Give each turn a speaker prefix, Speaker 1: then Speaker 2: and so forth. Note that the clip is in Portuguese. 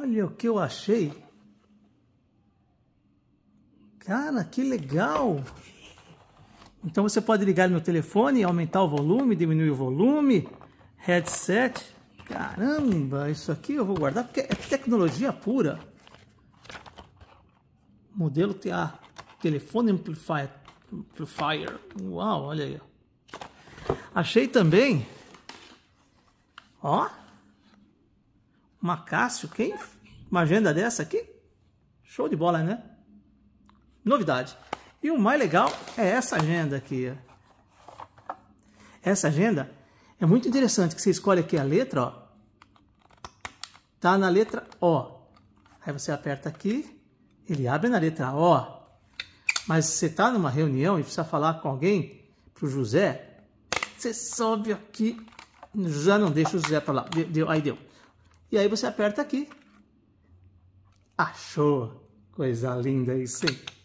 Speaker 1: Olha o que eu achei. Cara, que legal! Então você pode ligar no telefone, aumentar o volume, diminuir o volume, headset. Caramba, isso aqui eu vou guardar porque é tecnologia pura. Modelo TA, telefone amplifier. amplifier. Uau, olha aí. Achei também, ó, Macácio, quem? Uma agenda dessa aqui? Show de bola, né? Novidade. E o mais legal é essa agenda aqui. Essa agenda é muito interessante que você escolhe aqui a letra, ó. Tá na letra O. Aí você aperta aqui, ele abre na letra O. Mas se você tá numa reunião e precisa falar com alguém, pro José, você sobe aqui, já não deixa o José para lá. Deu, aí deu. E aí você aperta aqui. Achou! Coisa linda isso, hein?